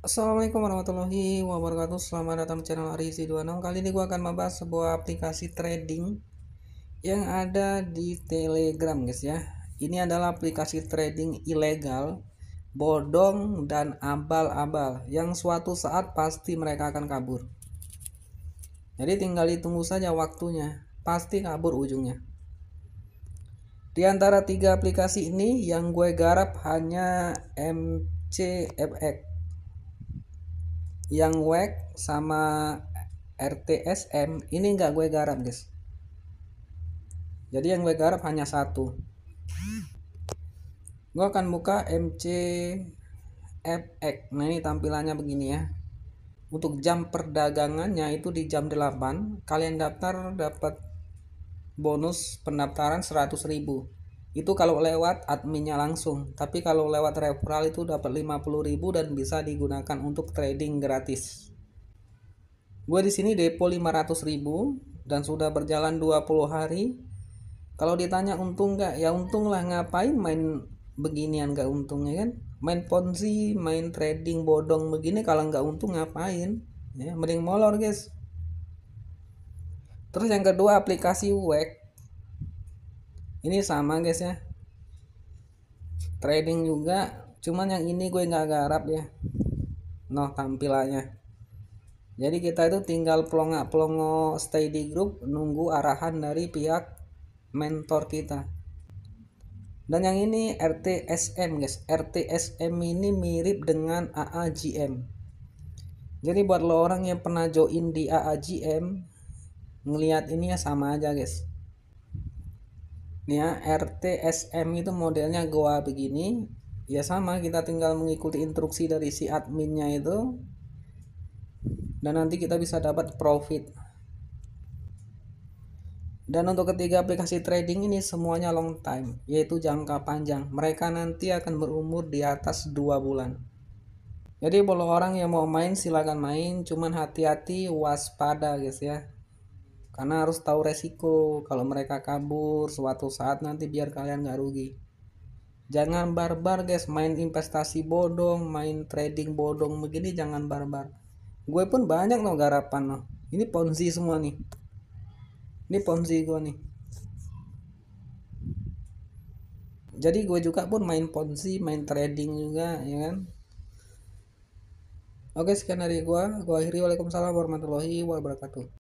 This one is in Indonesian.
Assalamualaikum warahmatullahi wabarakatuh Selamat datang di channel Arizi26 Kali ini gue akan membahas sebuah aplikasi trading Yang ada di telegram guys ya Ini adalah aplikasi trading ilegal Bodong dan abal-abal Yang suatu saat pasti mereka akan kabur Jadi tinggal ditunggu saja waktunya Pasti kabur ujungnya Di antara tiga aplikasi ini Yang gue garap hanya MCFX yang WEC sama RTSM ini nggak gue garap guys jadi yang gue garap hanya satu gue akan buka MC FX nah ini tampilannya begini ya untuk jam perdagangannya itu di jam 8 kalian daftar dapat bonus pendaftaran 100.000 itu kalau lewat adminnya langsung tapi kalau lewat referral itu dapat 50.000 dan bisa digunakan untuk trading gratis gue di sini depo 500.000 dan sudah berjalan 20 hari kalau ditanya untung nggak ya untung lah ngapain main beginian gak untungnya kan main ponzi main trading bodong begini kalau nggak untung ngapain ya mending molor guys terus yang kedua aplikasi wek ini sama guys ya trading juga cuman yang ini gue nggak garap ya no tampilannya jadi kita itu tinggal pelongo pelongo stay di grup nunggu arahan dari pihak mentor kita dan yang ini RTSM guys RTSM ini mirip dengan AAGM jadi buat lo orang yang pernah join di AAGM ngelihat ini ya sama aja guys Nih ya, RTSM itu modelnya Goa begini. Ya sama, kita tinggal mengikuti instruksi dari si adminnya itu. Dan nanti kita bisa dapat profit. Dan untuk ketiga aplikasi trading ini semuanya long time, yaitu jangka panjang. Mereka nanti akan berumur di atas dua bulan. Jadi kalau orang yang mau main silahkan main, cuman hati-hati waspada guys ya karena harus tahu resiko kalau mereka kabur suatu saat nanti biar kalian nggak rugi jangan barbar guys main investasi bodong main trading bodong begini jangan barbar gue pun banyak no garapan no ini ponzi semua nih ini ponzi gue nih jadi gue juga pun main ponzi main trading juga ya kan oke sekian dari gue gue akhiri waalaikumsalam warahmatullahi wabarakatuh